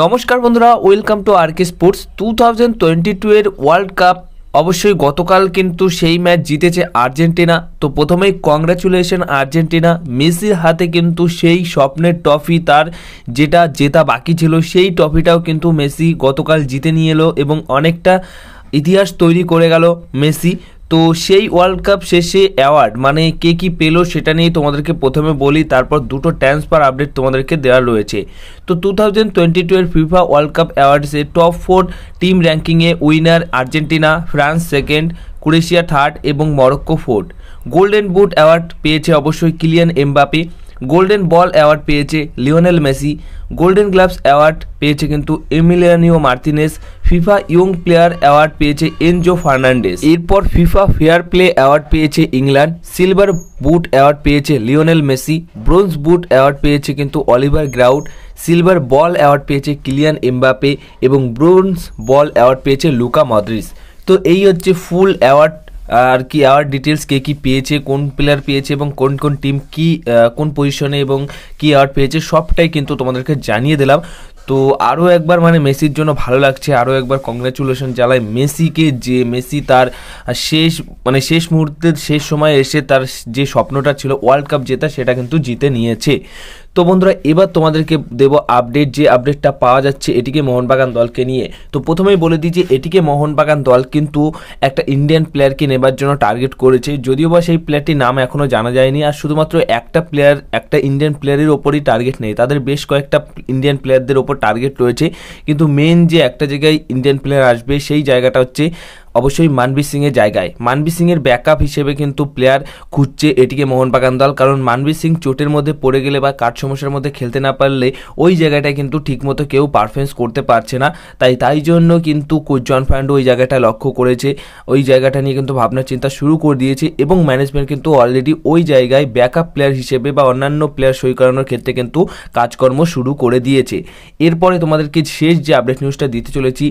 নমস্কার বন্ধুরা welcome to RK sports two thousand twenty two এর ওয়ার্ল্ড কাপ অবশ্যই গতকাল কিন্তু সেই ম্যাচ জিতেছে আর্জেন্টিনা তো প্রথমেই কংগ্রাচুলেশন আর্জেন্টিনা মেসির হাতে কিন্তু সেই স্বপ্নের ট্রফি তার যেটা জেতা বাকি ছিল সেই ট্রফিটাও কিন্তু মেসি গতকাল জিতে নিয়ে এলো এবং অনেকটা ইতিহাস তৈরি করে গেল মেসি তো সেই ওয়ার্ল্ড কাপ শেষে অ্যাওয়ার্ড মানে কে কি পেলো সেটা নিয়ে তোমাদেরকে প্রথমে বলি তারপর দুটো ট্রান্সফার আপডেট তোমাদেরকে দেওয়া রয়েছে তো টু থাউজেন্ড টোয়েন্টি টু এর ফিফা ওয়ার্ল্ড কাপ অ্যাওয়ার্ডসে টপ ফোর টিম র্যাঙ্কিংয়ে winner Argentina France second Croatia third এবং Morocco fourth golden boot award পেয়েছে অবশ্যই Kylian Mbappe golden ball award পেয়েছে Lionel Messi golden gloves award পেয়েছে কিন্তু Emiliano Martinez FIFA young player award পেয়েছে Enzo Fernandez এরপর FIFA fair play award পেয়েছে England silver boot award পেয়েছে Lionel Messi bronze boot award পেয়েছে কিন্তু Olivier Giroud silver ball award পেয়েছে Kylian Mbappe এবং ব্রোঞ্জ বল অ্যাওয়ার্ড পেয়েছে Luka Modric তো এই হচ্ছে ফুল অ্যাওয়ার্ড আর কি আর ডিটেলস কে কি পেয়েছে কোন প্লেয়ার পেয়েছে এবং কোন কোন টিম কি কোন পজিশনে এবং কি অ্যাওয়ার্ড পেয়েছে সবটাই কিন্তু তোমাদেরকে জানিয়ে দিলাম তো আরও একবার মানে মেসির জন্য ভালো লাগছে আরও একবার কংগ্রাচুলেশন জ্বালায় মেসিকে যে মেসি তার শেষ মানে শেষ মুহূর্তের শেষ সময় এসে তার যে স্বপ্নটা ছিল ওয়ার্ল্ড কাপ জেতা সেটা কিন্তু জিতে নিয়েছে তো বন্ধুরা এবার তোমাদেরকে দেব আপডেট যে আপডেটটা পাওয়া যাচ্ছে এটিকে মোহনবাগান দলকে নিয়ে তো প্রথমেই বলে দিই যে এটিকে মোহনবাগান দল কিন্তু একটা ইন্ডিয়ান প্লেয়ারকে নেবার জন্য টার্গেট করেছে যদিও বা সেই প্লেয়ারটির নাম এখনও জানা যায়নি আর শুধুমাত্র একটা প্লেয়ার একটা ইন্ডিয়ান প্লেয়ারের ওপরই টার্গেট নেই তাদের বেশ কয়েকটা ইন্ডিয়ান প্লেয়ারদের ওপর টার্গেট রয়েছে কিন্তু মেন যে একটা জায়গায় ইন্ডিয়ান প্লেয়ার আসবে সেই জায়গাটা হচ্ছে অবশ্যই মানবী সিংয়ের জায়গায় মানবী সিংয়ের ব্যাকআপ হিসেবে কিন্তু প্লেয়ার খুঁজছে এটিকে মোহনবাগান দল কারণ মানবী সিং চোটের মধ্যে পড়ে গেলে বা কাঠ সমস্যার মধ্যে খেলতে না পারলে ওই জায়গাটায় কিন্তু ঠিকমতো কেউ পারফরমেন্স করতে পারছে না তাই তাই জন্য কিন্তু কোচ জন ফান্ডো ওই জায়গাটা লক্ষ্য করেছে ওই জায়গাটা নিয়ে কিন্তু ভাবনা চিন্তা শুরু করে দিয়েছে এবং ম্যানেজমেন্ট কিন্তু অলরেডি ওই জায়গায় ব্যাকআপ প্লেয়ার হিসেবে বা অন্যান্য প্লেয়ার সই করানোর ক্ষেত্রে কিন্তু কাজকর্ম শুরু করে দিয়েছে এরপরে তোমাদেরকে শেষ যে আপডেট নিউজটা দিতে চলেছি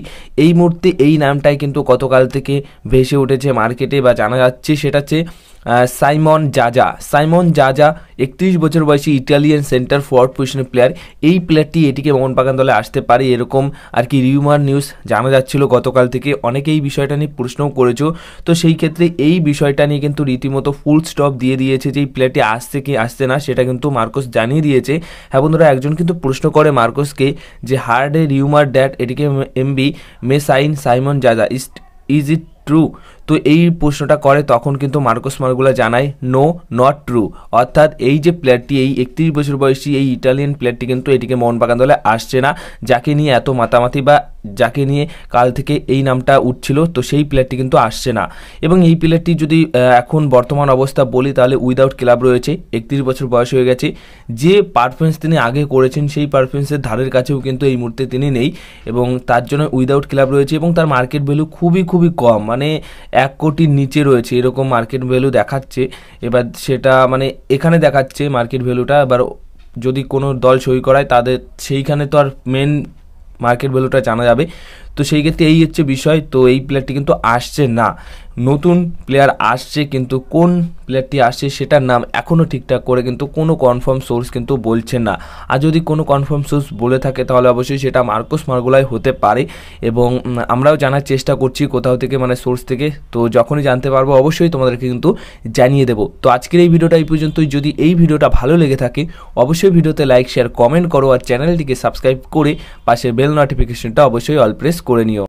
এই মুহূর্তে এই নামটাই কিন্তু গতকাল থেকে ভেসে উঠেছে মার্কেটে বা জানা যাচ্ছে সেটা হচ্ছে সাইমন জাজা সাইমন জাজা একত্রিশ বছর বয়সী ইটালিয়ান সেন্টার ফরওয়ার্ড পজিশনের প্লেয়ার এই প্লেয়ারটি এটিকে মোহনবাগান দলে আসতে পারে এরকম আর কি রিউমার নিউজ জানা যাচ্ছিল গতকাল থেকে অনেকেই বিষয়টা নিয়ে প্রশ্নও করেছো তো সেই ক্ষেত্রে এই বিষয়টা নিয়ে কিন্তু রীতিমতো ফুল স্টপ দিয়ে দিয়েছে যে এই প্লেয়ারটি আসছে কি আসছে না সেটা কিন্তু মার্কোস জানিয়ে দিয়েছে হ্যাঁ বন্ধুরা একজন কিন্তু প্রশ্ন করে মার্কোসকে যে heard rumour that ATK MB মেসাইন Simone Zaza is is it true তো এই প্রশ্নটা করে তখন কিন্তু মার্কোস মার্গুলা জানায় নো নট ট্রু অর্থাৎ এই যে প্লেয়ারটি এই একত্রিশ বছর বয়সী এই ইটালিয়ান প্লেয়ারটি কিন্তু এটিকে মোহনবাগান দলে আসছে না যাকে নিয়ে এত মাতামাতি বা যাকে নিয়ে কাল থেকে এই নামটা উঠছিল তো সেই প্লেয়ারটি কিন্তু আসছে না এবং এই প্লেয়ারটি যদি এখন বর্তমান অবস্থা বলি তাহলে উইদাউট ক্লাব রয়েছে একত্রিশ বছর বয়স হয়ে গেছে যে পারফরমেন্স তিনি আগে করেছেন সেই পারফরমেন্সের ধারের কাছেও কিন্তু এই মুহূর্তে তিনি নেই এবং তার জন্য উইদাউট ক্লাব রয়েছে এবং তার মার্কেট ভ্যালু খুবই খুবই কম মানে এক কোটির নিচে রয়েছে এরকম মার্কেট ভ্যালু দেখাচ্ছে এবার সেটা মানে এখানে দেখাচ্ছে মার্কেট ভ্যালুটা এবার যদি কোনো দল সই করায় তাদের সেইখানে তো আর মেন মার্কেট ভ্যালুটা জানা যাবে তো সেই ক্ষেত্রে এই হচ্ছে বিষয় তো এই প্লেয়ারটি কিন্তু আসছে না নতুন প্লেয়ার আসছে কিন্তু কোন প্লেয়ারটি আসছে সেটার নাম এখনও ঠিকঠাক করে কিন্তু কোনো কনফার্ম সোর্স কিন্তু বলছে না আর যদি কোনো কনফার্ম সোর্স বলে থাকে তাহলে অবশ্যই সেটা মার্কোস মার্গোলাই হতে পারে এবং আমরাও জানার চেষ্টা করছি কোথাও থেকে মানে সোর্স থেকে তো যখনই জানতে পারবো অবশ্যই তোমাদেরকে কিন্তু জানিয়ে দেবো তো আজকের এই ভিডিওটা এই পর্যন্তই যদি এই ভিডিওটা ভালো লেগে থাকে অবশ্যই ভিডিওতে লাইক শেয়ার কমেন্ট করো আর চ্যানেলটিকে সাবস্ক্রাইব করে পাশে বেল নোটিফিকেশনটা অবশ্যই অল প্রেস escolenio